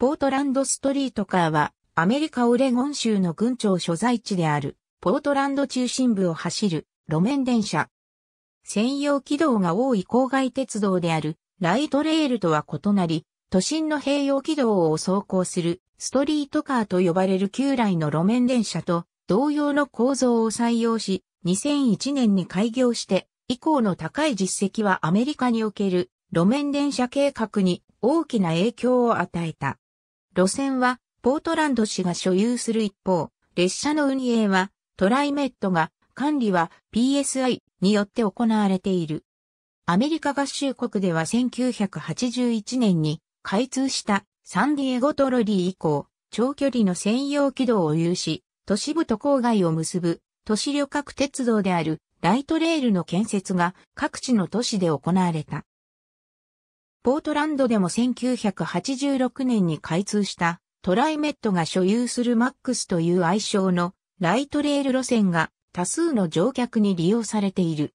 ポートランドストリートカーは、アメリカオレゴン州の郡庁所在地である、ポートランド中心部を走る路面電車。専用軌道が多い郊外鉄道である、ライトレールとは異なり、都心の併用軌道を走行するストリートカーと呼ばれる旧来の路面電車と同様の構造を採用し、2001年に開業して以降の高い実績はアメリカにおける路面電車計画に大きな影響を与えた。路線はポートランド市が所有する一方、列車の運営はトライメットが、管理は PSI によって行われている。アメリカ合衆国では1981年に開通したサンディエゴトロリー以降、長距離の専用軌道を有し、都市部と郊外を結ぶ都市旅客鉄道であるライトレールの建設が各地の都市で行われた。ポートランドでも1986年に開通したトライメットが所有するマックスという愛称のライトレール路線が多数の乗客に利用されている。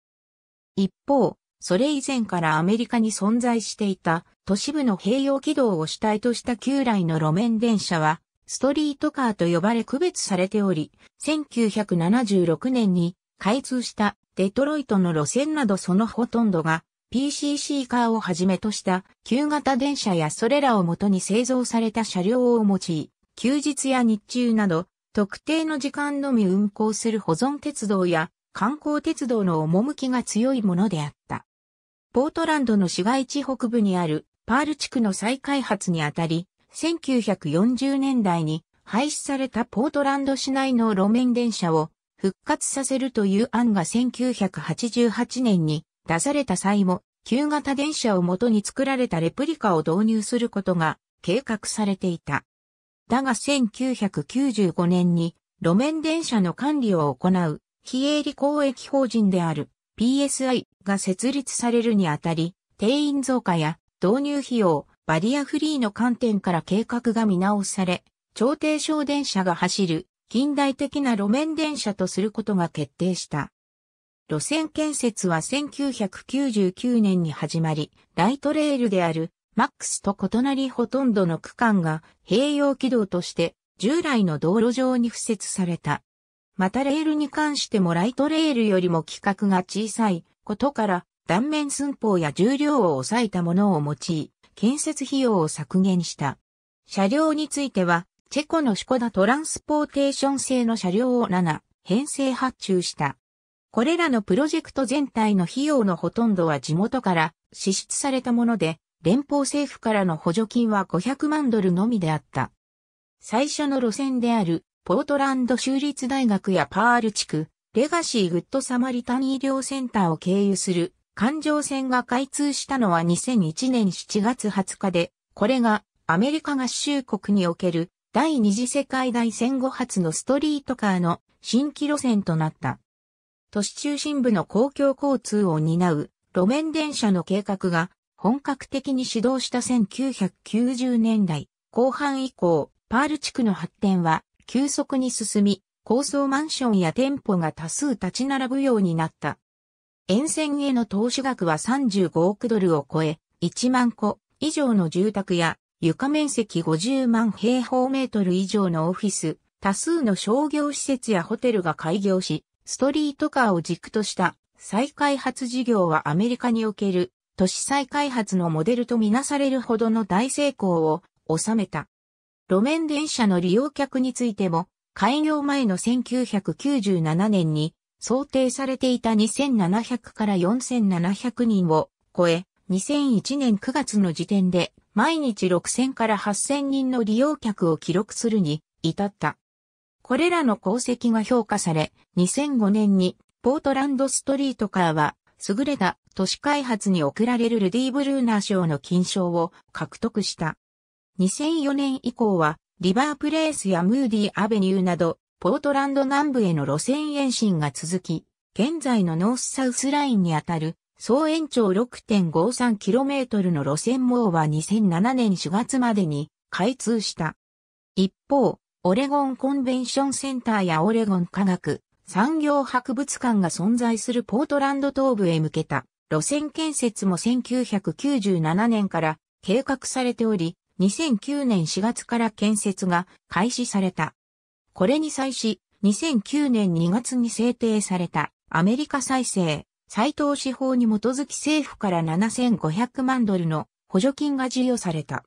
一方、それ以前からアメリカに存在していた都市部の併用軌道を主体とした旧来の路面電車はストリートカーと呼ばれ区別されており、1976年に開通したデトロイトの路線などそのほとんどが PCC カーをはじめとした旧型電車やそれらをもとに製造された車両を用い、休日や日中など特定の時間のみ運行する保存鉄道や観光鉄道の趣が強いものであった。ポートランドの市街地北部にあるパール地区の再開発にあたり、1940年代に廃止されたポートランド市内の路面電車を復活させるという案が1988年に出された際も、旧型電車を元に作られたレプリカを導入することが計画されていた。だが1995年に路面電車の管理を行う非営利公益法人である PSI が設立されるにあたり、定員増加や導入費用、バリアフリーの観点から計画が見直され、超低小電車が走る近代的な路面電車とすることが決定した。路線建設は1999年に始まり、ライトレールであるマックスと異なりほとんどの区間が併用軌道として従来の道路上に付設された。またレールに関してもライトレールよりも規格が小さいことから断面寸法や重量を抑えたものを用い、建設費用を削減した。車両については、チェコのシコダトランスポーテーション製の車両を7、編成発注した。これらのプロジェクト全体の費用のほとんどは地元から支出されたもので、連邦政府からの補助金は500万ドルのみであった。最初の路線である、ポートランド州立大学やパール地区、レガシー・グッド・サマリタン医療センターを経由する環状線が開通したのは2001年7月20日で、これがアメリカ合衆国における第二次世界大戦後初のストリートカーの新規路線となった。都市中心部の公共交通を担う路面電車の計画が本格的に始動した1990年代後半以降、パール地区の発展は急速に進み、高層マンションや店舗が多数立ち並ぶようになった。沿線への投資額は35億ドルを超え、1万戸以上の住宅や床面積50万平方メートル以上のオフィス、多数の商業施設やホテルが開業し、ストリートカーを軸とした再開発事業はアメリカにおける都市再開発のモデルとみなされるほどの大成功を収めた。路面電車の利用客についても開業前の1997年に想定されていた2700から4700人を超え、2001年9月の時点で毎日6000から8000人の利用客を記録するに至った。これらの功績が評価され、2005年にポートランドストリートカーは優れた都市開発に贈られるルディ・ブルーナー賞の金賞を獲得した。2004年以降はリバープレイスやムーディー・アベニューなどポートランド南部への路線延伸が続き、現在のノースサウスラインにあたる総延長 6.53km の路線網は2007年4月までに開通した。一方、オレゴンコンベンションセンターやオレゴン科学、産業博物館が存在するポートランド東部へ向けた路線建設も1997年から計画されており、2009年4月から建設が開始された。これに際し、2009年2月に制定されたアメリカ再生、再投資法に基づき政府から7500万ドルの補助金が授与された。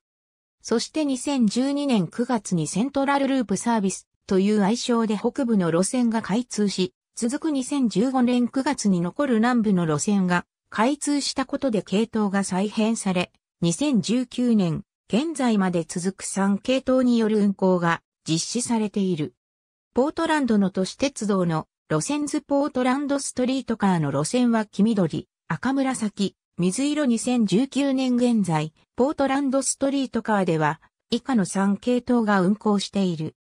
そして2012年9月にセントラルループサービスという愛称で北部の路線が開通し、続く2015年9月に残る南部の路線が開通したことで系統が再編され、2019年、現在まで続く3系統による運行が実施されている。ポートランドの都市鉄道の路線図ポートランドストリートカーの路線は黄緑、赤紫、水色2019年現在、ポートランドストリートカーでは、以下の3系統が運行している。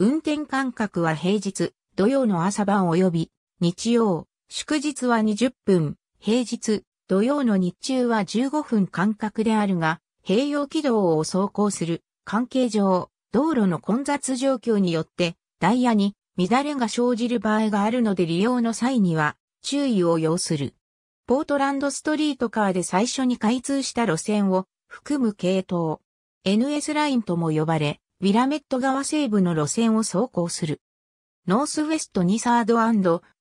運転間隔は平日、土曜の朝晩及び、日曜、祝日は20分、平日、土曜の日中は15分間隔であるが、併用軌道を走行する関係上、道路の混雑状況によってダイヤに乱れが生じる場合があるので利用の際には注意を要する。ポートランドストリートカーで最初に開通した路線を含む系統。NS ラインとも呼ばれ、ウィラメット川西部の路線を走行する。ノースウェストにサード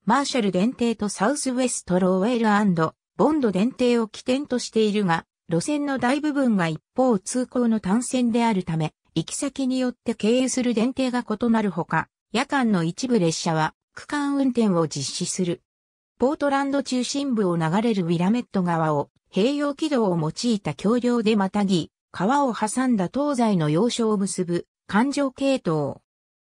マーシャル電停とサウスウェストローウェルボンド電停を起点としているが、路線の大部分が一方通行の単線であるため、行き先によって経由する電停が異なるほか、夜間の一部列車は区間運転を実施する。ポートランド中心部を流れるウィラメット川を併用軌道を用いた橋梁でまたぎ、川を挟んだ東西の要所を結ぶ環状系統。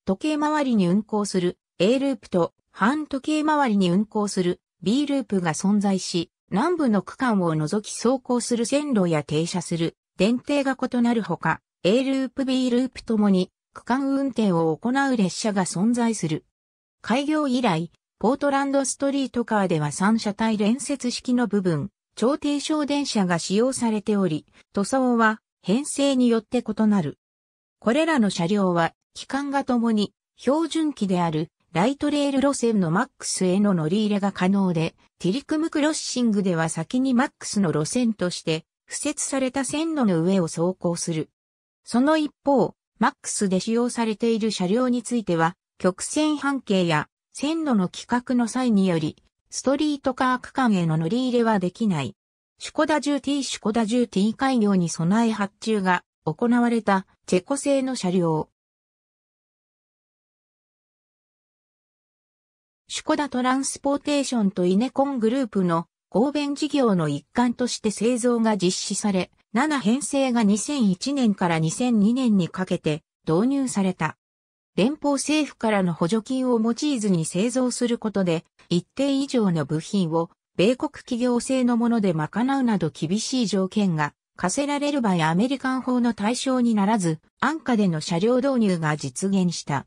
時計回りに運行する A ループと反時計回りに運行する B ループが存在し、南部の区間を除き走行する線路や停車する電停が異なるほか、A ループ B ループともに区間運転を行う列車が存在する。開業以来、ポートランドストリートカーでは3車体連接式の部分、超低床電車が使用されており、塗装は編成によって異なる。これらの車両は、機関がともに、標準機であるライトレール路線のマックスへの乗り入れが可能で、ティリクムクロッシングでは先にマックスの路線として、付設された線路の上を走行する。その一方、マックスで使用されている車両については、曲線半径や線路の企画の際により、ストリートカー区間への乗り入れはできない。シュコダ 10T シュコダ 10T 開業に備え発注が行われたチェコ製の車両。シュコダトランスポーテーションとイネコングループの合弁事業の一環として製造が実施され、7編成が2001年から2002年にかけて導入された。連邦政府からの補助金を用いずに製造することで、一定以上の部品を米国企業製のもので賄うなど厳しい条件が課せられる場合アメリカン法の対象にならず、安価での車両導入が実現した。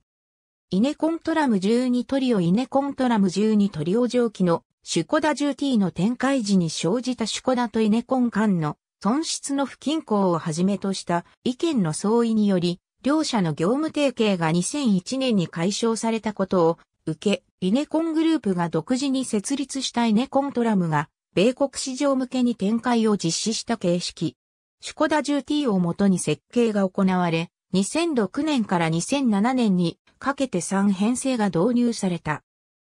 イネコントラム12トリオイネコントラム12トリオ蒸気のシュコダ 10T の展開時に生じたシュコダとイネコン間の損失の不均衡をはじめとした意見の相違により、両社の業務提携が2001年に解消されたことを受け、イネコングループが独自に設立したイネコントラムが、米国市場向けに展開を実施した形式。シュコダ 10T をもとに設計が行われ、2006年から2007年にかけて3編成が導入された。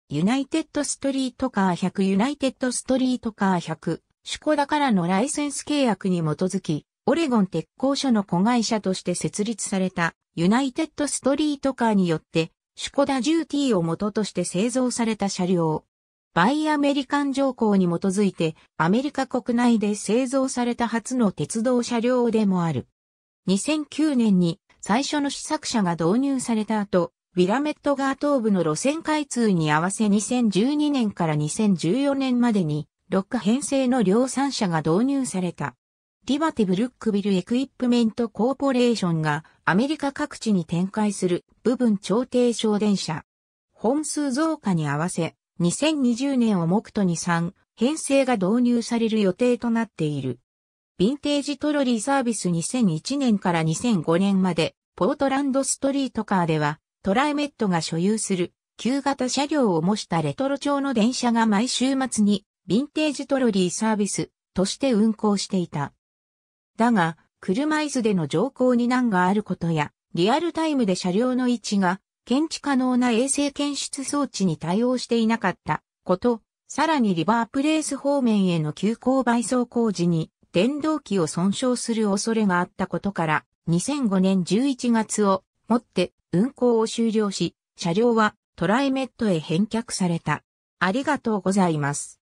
ユナイテッドストリートカー100ユナイテッドストリートカー100シュコダからのライセンス契約に基づき、オレゴン鉄工所の子会社として設立されたユナイテッドストリートカーによって、シュコダ 10T を元として製造された車両。バイアメリカン条項に基づいてアメリカ国内で製造された初の鉄道車両でもある。2009年に最初の試作車が導入された後、ウィラメットガー東部の路線開通に合わせ2012年から2014年までに6編成の量産車が導入された。リバティブルックビルエクイプメントコーポレーションがアメリカ各地に展開する部分調停省電車。本数増加に合わせ、2020年を目途に3、編成が導入される予定となっている。ヴィンテージトロリーサービス2001年から2005年まで、ポートランドストリートカーでは、トライメットが所有する旧型車両を模したレトロ調の電車が毎週末にヴィンテージトロリーサービスとして運行していた。だが、車椅子での乗降に難があることや、リアルタイムで車両の位置が検知可能な衛星検出装置に対応していなかったこと、さらにリバープレイス方面への急行倍走工事に電動機を損傷する恐れがあったことから、2005年11月をもって運行を終了し、車両はトライメットへ返却された。ありがとうございます。